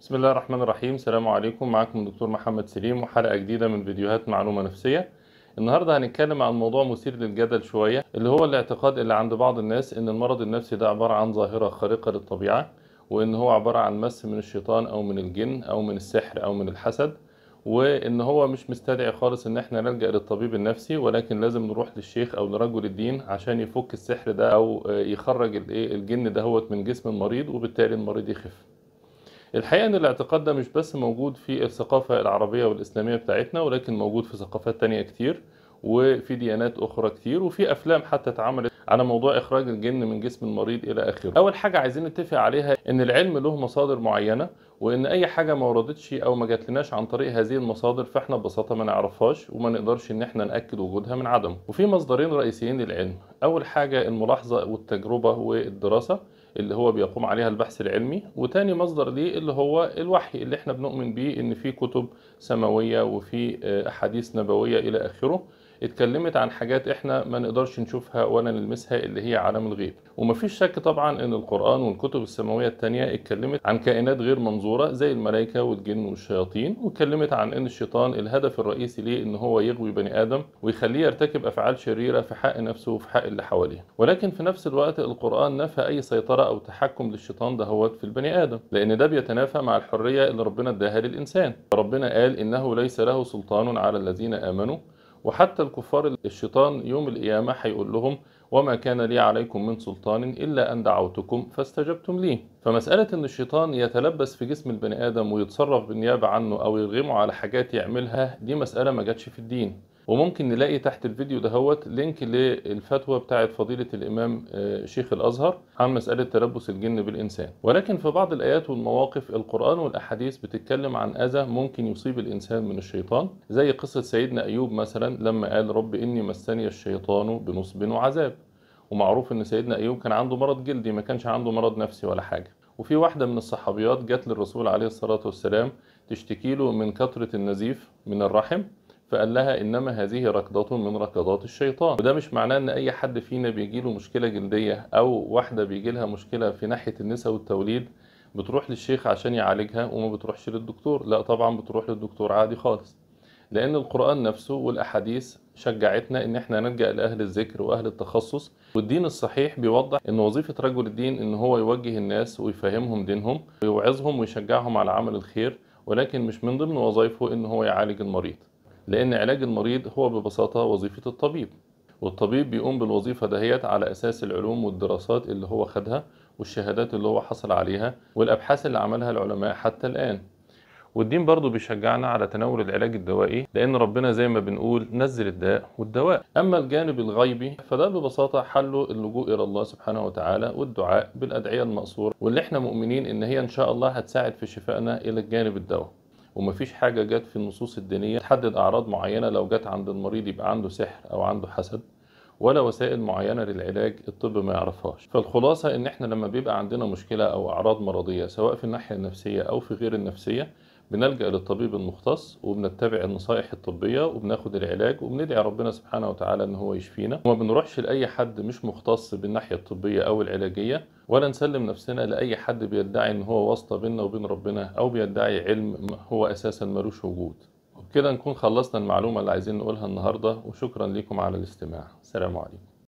بسم الله الرحمن الرحيم السلام عليكم معكم الدكتور محمد سليم وحلقة جديدة من فيديوهات معلومة نفسية النهاردة هنتكلم عن موضوع مثير للجدل شوية اللي هو الاعتقاد اللي عند بعض الناس ان المرض النفسي ده عبارة عن ظاهرة خارقة للطبيعة وان هو عبارة عن مس من الشيطان او من الجن او من السحر او من الحسد وان هو مش مستدعي خالص ان احنا نلجأ للطبيب النفسي ولكن لازم نروح للشيخ او لرجل الدين عشان يفك السحر ده او يخرج إيه، الجن دهوت من جسم المريض وبالتالي المريض يخف الحقيقة أن الاعتقاد ده مش بس موجود في الثقافة العربية والإسلامية بتاعتنا ولكن موجود في ثقافات تانية كتير وفي ديانات أخرى كتير وفي أفلام حتى اتعملت على موضوع إخراج الجن من جسم المريض إلى آخره. أول حاجة عايزين نتفق عليها إن العلم له مصادر معينة وإن أي حاجة ما وردتش أو ما جاتلناش عن طريق هذه المصادر فإحنا ببساطة ما نعرفهاش وما نقدرش إن إحنا نأكد وجودها من عدمه. وفي مصدرين رئيسيين للعلم. أول حاجة الملاحظة والتجربة والدراسة اللي هو بيقوم عليها البحث العلمي وتاني مصدر ليه اللي هو الوحي اللي احنا بنؤمن بيه ان في كتب سماوية وفي آه، احاديث نبوية الى اخره اتكلمت عن حاجات احنا ما نقدرش نشوفها ولا نلمسها اللي هي عالم الغيب ومفيش شك طبعا ان القرآن والكتب السماوية التانية اتكلمت عن كائنات غير منظورة زي الملائكة والجن والشياطين واتكلمت عن ان الشيطان الهدف الرئيسي ليه ان هو يغوي بني ادم ويخليه يرتكب افعال شريرة في حق نفسه وفي حق اللي حواليه ولكن في نفس الوقت القرآن نفى اي سيطرة او تحكم للشيطان دهوت في البني ادم لان ده بيتنافى مع الحرية اللي ربنا اداها للانسان ربنا قال انه ليس له سلطان على الذين امنوا وحتى الكفار الشيطان يوم القيامة هيقول لهم وما كان لي عليكم من سلطان إلا أن دعوتكم فاستجبتم لي فمسألة أن الشيطان يتلبس في جسم البني آدم ويتصرف بالنيابة عنه أو يرغمه على حاجات يعملها دي مسألة ما جاتش في الدين وممكن نلاقي تحت الفيديو دهوت لينك للفتوى بتاعه فضيله الامام آه، شيخ الازهر عن مساله تلبس الجن بالانسان ولكن في بعض الايات والمواقف القران والاحاديث بتتكلم عن اذى ممكن يصيب الانسان من الشيطان زي قصه سيدنا ايوب مثلا لما قال رب اني مسني الشيطان بنصب وعذاب ومعروف ان سيدنا ايوب كان عنده مرض جلدي ما كانش عنده مرض نفسي ولا حاجه وفي واحدة من الصحابيات جت للرسول عليه الصلاة والسلام تشتكي له من كثرة النزيف من الرحم فقال لها انما هذه ركضه من ركضات الشيطان وده مش معناه ان اي حد فينا بيجي له مشكله جلديه او واحده بيجي لها مشكله في ناحيه النساء والتوليد بتروح للشيخ عشان يعالجها وما بتروحش للدكتور لا طبعا بتروح للدكتور عادي خالص لان القران نفسه والاحاديث شجعتنا ان احنا نلجا لاهل الذكر واهل التخصص والدين الصحيح بيوضح ان وظيفه رجل الدين ان هو يوجه الناس ويفهمهم دينهم ويوعظهم ويشجعهم على عمل الخير ولكن مش من ضمن وظائفه ان هو يعالج المريض لأن علاج المريض هو ببساطة وظيفة الطبيب والطبيب بيقوم بالوظيفة دهيت على أساس العلوم والدراسات اللي هو خدها والشهادات اللي هو حصل عليها والأبحاث اللي عملها العلماء حتى الآن والدين برضه بيشجعنا على تناول العلاج الدوائي لأن ربنا زي ما بنقول نزل الداء والدواء أما الجانب الغيبي فده ببساطة حله اللجوء إلى الله سبحانه وتعالى والدعاء بالأدعية المأثورة واللي احنا مؤمنين إن هي إن شاء الله هتساعد في شفائنا إلى الجانب الدوائي ومفيش حاجة جت في النصوص الدينية تحدد أعراض معينة لو جت عند المريض يبقى عنده سحر أو عنده حسد ولا وسائل معينة للعلاج الطب ما يعرفهاش فالخلاصة إن إحنا لما بيبقى عندنا مشكلة أو أعراض مرضية سواء في الناحية النفسية أو في غير النفسية بنلجأ للطبيب المختص وبنتبع النصائح الطبية وبناخد العلاج وبندعي ربنا سبحانه وتعالى ان هو يشفينا وما بنروحش لأي حد مش مختص بالناحية الطبية او العلاجية ولا نسلم نفسنا لأي حد بيدعي ان هو واسطة بيننا وبين ربنا او بيدعي علم هو اساسا ملوش وجود وبكده نكون خلصنا المعلومة اللي عايزين نقولها النهاردة وشكرا لكم على الاستماع سلام عليكم